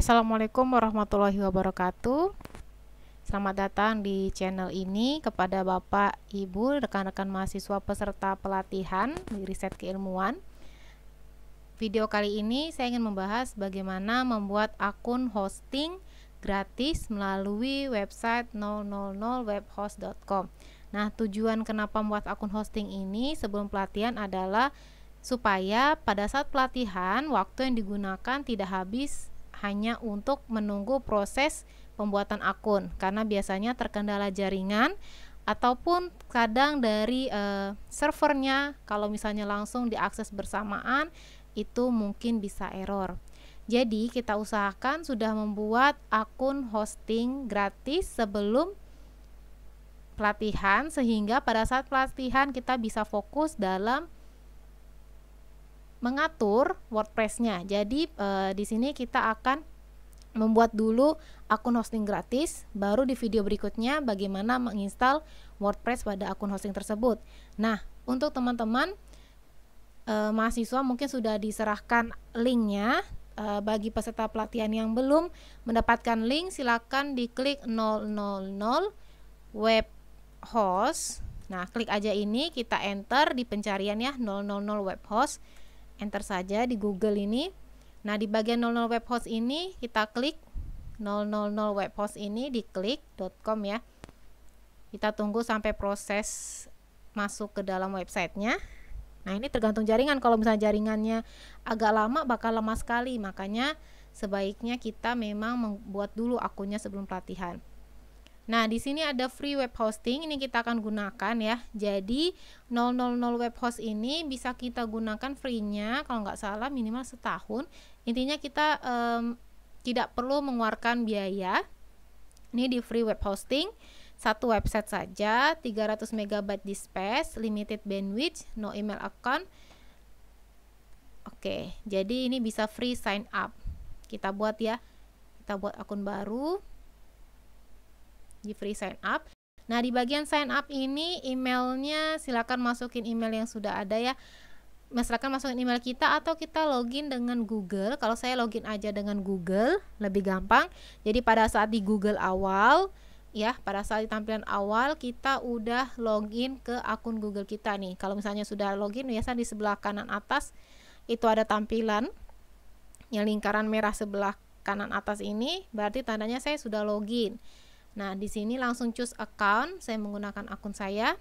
Assalamualaikum warahmatullahi wabarakatuh. Selamat datang di channel ini kepada Bapak, Ibu, rekan-rekan mahasiswa peserta pelatihan di riset keilmuan. Video kali ini saya ingin membahas bagaimana membuat akun hosting gratis melalui website 000webhost.com. Nah, tujuan kenapa membuat akun hosting ini sebelum pelatihan adalah supaya pada saat pelatihan waktu yang digunakan tidak habis hanya untuk menunggu proses pembuatan akun karena biasanya terkendala jaringan ataupun kadang dari uh, servernya kalau misalnya langsung diakses bersamaan itu mungkin bisa error. Jadi kita usahakan sudah membuat akun hosting gratis sebelum pelatihan sehingga pada saat pelatihan kita bisa fokus dalam mengatur WordPress-nya. Jadi e, di sini kita akan membuat dulu akun hosting gratis, baru di video berikutnya bagaimana menginstal WordPress pada akun hosting tersebut. Nah, untuk teman-teman e, mahasiswa mungkin sudah diserahkan linknya. E, bagi peserta pelatihan yang belum mendapatkan link, silakan diklik 000 web host. Nah, klik aja ini, kita enter di pencarian ya 000 web host enter saja di Google ini. Nah, di bagian 00 web host ini kita klik 000 web host ini klik .com ya. Kita tunggu sampai proses masuk ke dalam websitenya. Nah, ini tergantung jaringan. Kalau misalnya jaringannya agak lama bakal lama sekali, makanya sebaiknya kita memang membuat dulu akunnya sebelum pelatihan. Nah, di sini ada free web hosting, ini kita akan gunakan ya. Jadi 000 web host ini bisa kita gunakan free-nya kalau nggak salah minimal setahun. Intinya kita um, tidak perlu mengeluarkan biaya. Ini di free web hosting, satu website saja, 300 MB di space, limited bandwidth, no email account. Oke, jadi ini bisa free sign up. Kita buat ya. Kita buat akun baru di sign up. Nah, di bagian sign up ini emailnya silakan masukin email yang sudah ada ya. Silakan masukin email kita atau kita login dengan Google. Kalau saya login aja dengan Google, lebih gampang. Jadi pada saat di Google awal, ya pada saat di tampilan awal kita udah login ke akun Google kita nih kalau misalnya sudah login biasa di sebelah kanan atas itu ada tampilan yang lingkaran merah sebelah kanan atas ini berarti tandanya saya sudah login Nah, di sini langsung choose account, saya menggunakan akun saya.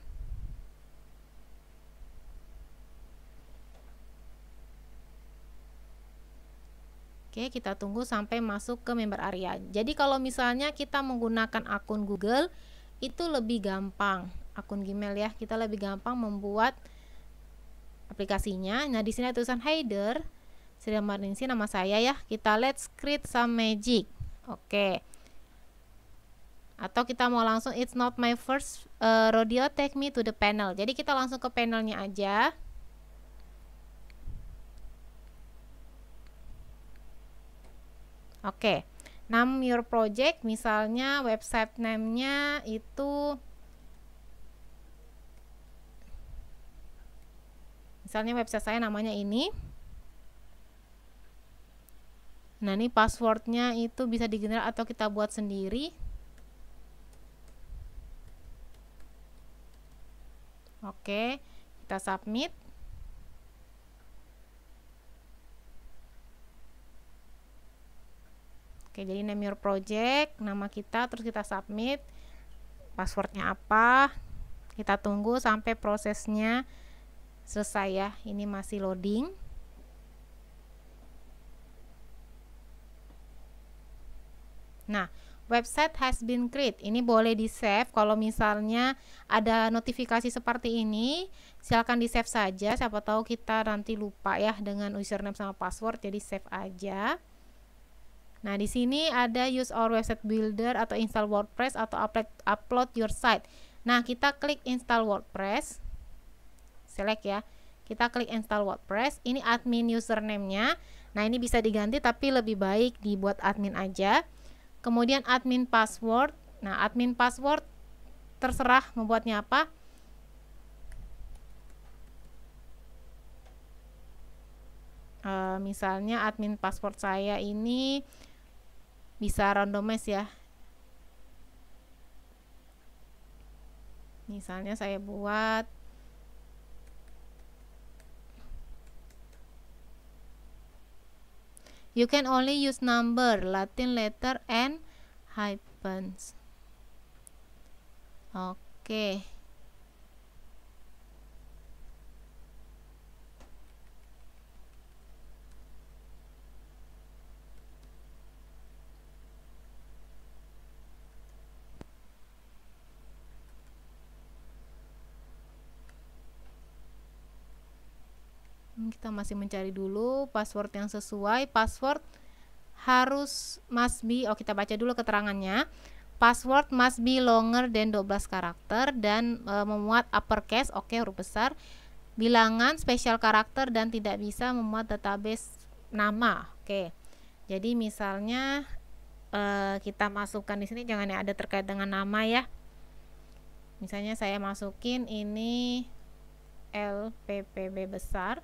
Oke, kita tunggu sampai masuk ke member area. Jadi kalau misalnya kita menggunakan akun Google, itu lebih gampang. Akun Gmail ya, kita lebih gampang membuat aplikasinya. Nah, di sini ada tulisan header. Sedang Marningsi nama saya ya. Kita let's create some magic. Oke. Okay atau kita mau langsung it's not my first uh, rodeo take me to the panel jadi kita langsung ke panelnya aja oke okay. name your project misalnya website name itu misalnya website saya namanya ini nah ini passwordnya itu bisa digeneral atau kita buat sendiri Oke, kita submit. Oke, jadi name your project, nama kita, terus kita submit. Passwordnya apa? Kita tunggu sampai prosesnya selesai ya. Ini masih loading. Nah, website has been created. Ini boleh di-save kalau misalnya ada notifikasi seperti ini, silakan di-save saja. Siapa tahu kita nanti lupa ya dengan username sama password, jadi save aja. Nah, di sini ada use our website builder atau install WordPress atau upload upload your site. Nah, kita klik install WordPress. Select ya. Kita klik install WordPress. Ini admin username-nya. Nah, ini bisa diganti tapi lebih baik dibuat admin aja. Kemudian admin password. Nah, admin password terserah membuatnya apa. E, misalnya admin password saya ini bisa randomize ya. Misalnya saya buat You can only use number, Latin letter, and hyphens. Oke. Okay. kita masih mencari dulu password yang sesuai password harus must be oh kita baca dulu keterangannya password must be longer than 12 karakter dan e, memuat uppercase oke okay, huruf besar bilangan spesial karakter dan tidak bisa memuat database nama oke okay. jadi misalnya e, kita masukkan di sini jangan ada terkait dengan nama ya misalnya saya masukin ini LPPB besar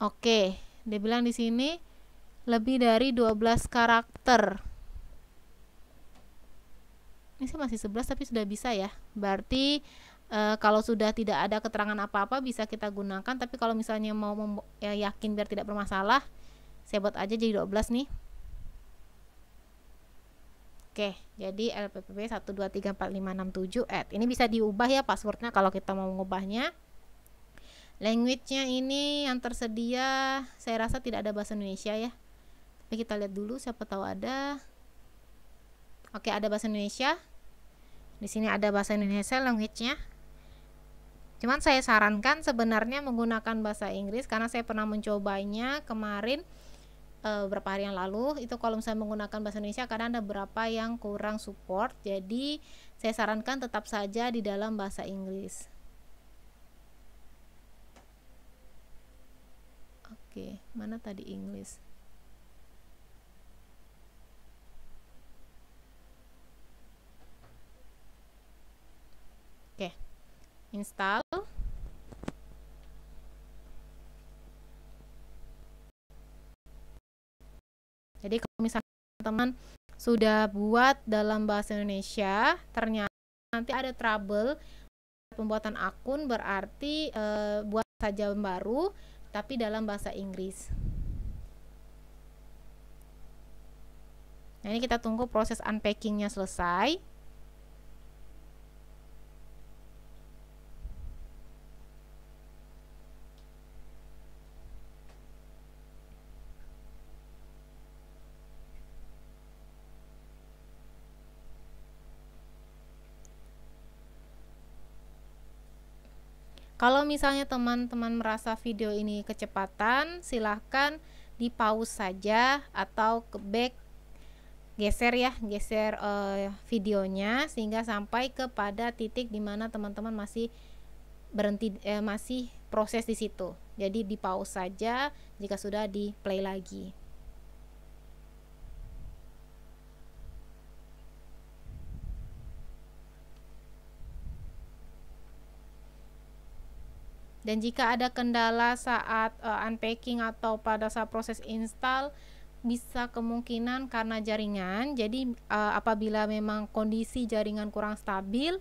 Oke, dia bilang di sini lebih dari 12 karakter. Ini sih masih 11 tapi sudah bisa ya. Berarti e, kalau sudah tidak ada keterangan apa-apa bisa kita gunakan, tapi kalau misalnya mau ya, yakin biar tidak bermasalah, saya buat aja jadi 12 nih. Oke, jadi LPPP 1234567 at. Ini bisa diubah ya passwordnya kalau kita mau mengubahnya language-nya ini yang tersedia saya rasa tidak ada bahasa Indonesia ya tapi kita lihat dulu siapa tahu ada oke ada bahasa Indonesia di sini ada bahasa Indonesia language-nya cuman saya sarankan sebenarnya menggunakan bahasa Inggris karena saya pernah mencobanya kemarin e, hari yang lalu itu kalau misalnya menggunakan bahasa Indonesia karena ada beberapa yang kurang support jadi saya sarankan tetap saja di dalam bahasa Inggris Oke, mana tadi English? Oke. Install. Jadi kalau misalnya teman-teman sudah buat dalam bahasa Indonesia, ternyata nanti ada trouble pembuatan akun berarti e, buat saja baru tapi dalam bahasa Inggris. Nah, ini kita tunggu proses unpackingnya selesai. Kalau misalnya teman-teman merasa video ini kecepatan, silahkan di pause saja atau ke back geser ya, geser uh, videonya sehingga sampai kepada titik di mana teman-teman masih berhenti eh, masih proses di situ. Jadi di pause saja jika sudah di play lagi. Dan jika ada kendala saat uh, unpacking atau pada saat proses install bisa kemungkinan karena jaringan. Jadi uh, apabila memang kondisi jaringan kurang stabil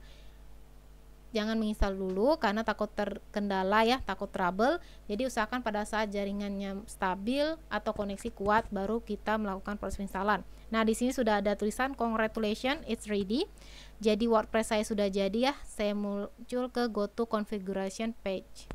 jangan menginstal dulu karena takut terkendala ya, takut trouble. Jadi usahakan pada saat jaringannya stabil atau koneksi kuat baru kita melakukan proses instalan. Nah, di sini sudah ada tulisan congratulations it's ready. Jadi WordPress saya sudah jadi ya, saya muncul ke go to configuration page.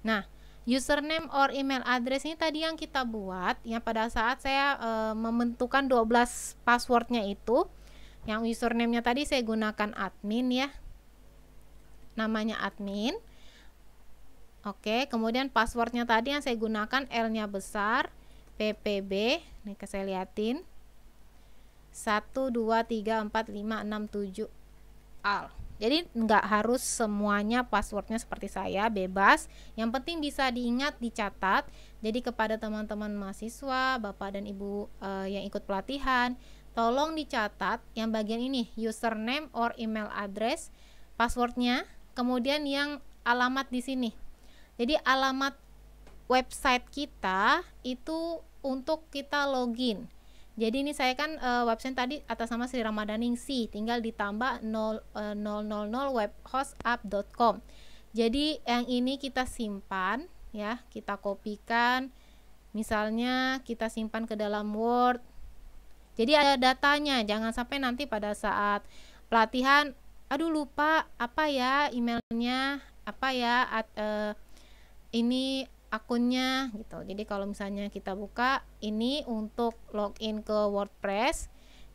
Nah, username or email address ini tadi yang kita buat yang pada saat saya e, membentukkan 12 passwordnya itu yang username-nya tadi saya gunakan admin ya namanya admin oke kemudian passwordnya tadi yang saya gunakan L nya besar PPB ini saya liatin 1 2 3 4 5 6 7 al jadi nggak harus semuanya passwordnya seperti saya bebas yang penting bisa diingat dicatat jadi kepada teman-teman mahasiswa bapak dan ibu e, yang ikut pelatihan tolong dicatat yang bagian ini username or email address passwordnya kemudian yang alamat di sini jadi alamat website kita itu untuk kita login. Jadi ini saya kan uh, website tadi atas nama Sri Ramadaning C, tinggal ditambah 0, uh, eh, 000 webhostapp.com. Jadi yang ini kita simpan ya, kita kopikan. Misalnya kita simpan ke dalam Word. Jadi ada datanya, jangan sampai nanti pada saat pelatihan aduh lupa apa ya emailnya, apa ya at, uh, ini akunnya gitu. Jadi kalau misalnya kita buka ini untuk login ke WordPress.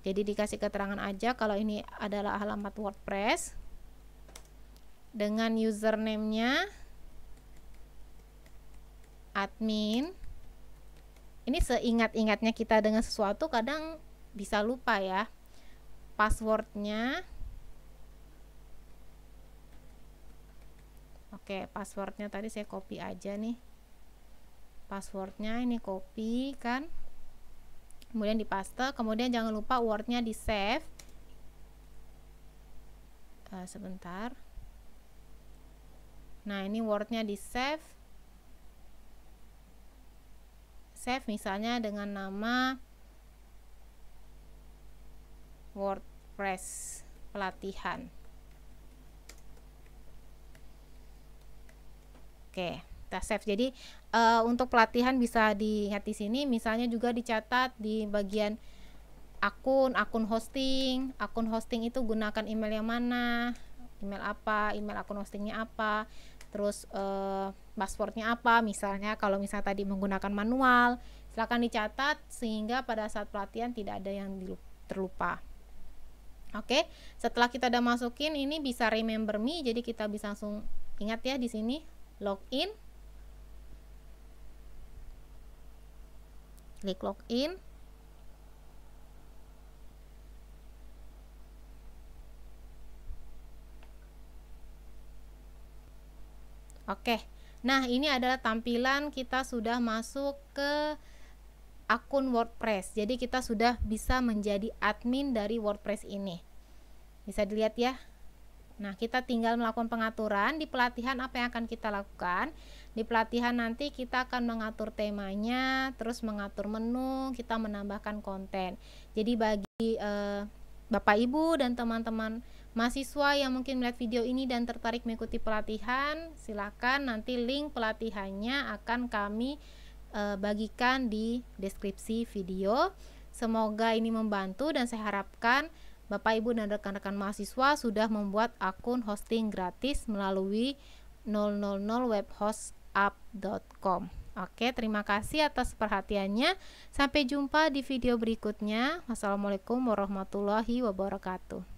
Jadi dikasih keterangan aja kalau ini adalah alamat WordPress dengan username-nya admin. Ini seingat-ingatnya kita dengan sesuatu kadang bisa lupa ya. Passwordnya Oke, passwordnya tadi saya copy aja nih passwordnya ini copy kan kemudian di paste kemudian jangan lupa wordnya di save uh, sebentar nah ini wordnya di save save misalnya dengan nama wordpress pelatihan oke okay kita save. Jadi uh, untuk pelatihan bisa dilihat di sini, misalnya juga dicatat di bagian akun, akun hosting. Akun hosting itu gunakan email yang mana, email apa, email akun hostingnya apa, terus uh, passwordnya apa. Misalnya kalau misalnya tadi menggunakan manual, silakan dicatat sehingga pada saat pelatihan tidak ada yang terlupa. Oke, okay. setelah kita udah masukin ini bisa remember me, jadi kita bisa langsung ingat ya di sini login klik login Oke, nah ini adalah tampilan kita sudah masuk ke akun WordPress. Jadi kita sudah bisa menjadi admin dari WordPress ini. Bisa dilihat ya, Nah, kita tinggal melakukan pengaturan di pelatihan apa yang akan kita lakukan. Di pelatihan nanti kita akan mengatur temanya, terus mengatur menu, kita menambahkan konten. Jadi bagi eh, Bapak Ibu dan teman-teman mahasiswa yang mungkin melihat video ini dan tertarik mengikuti pelatihan, silakan nanti link pelatihannya akan kami eh, bagikan di deskripsi video. Semoga ini membantu dan saya harapkan Bapak Ibu dan rekan-rekan mahasiswa sudah membuat akun hosting gratis melalui 000 webhostapp.com. Oke, terima kasih atas perhatiannya. Sampai jumpa di video berikutnya. Wassalamualaikum warahmatullahi wabarakatuh.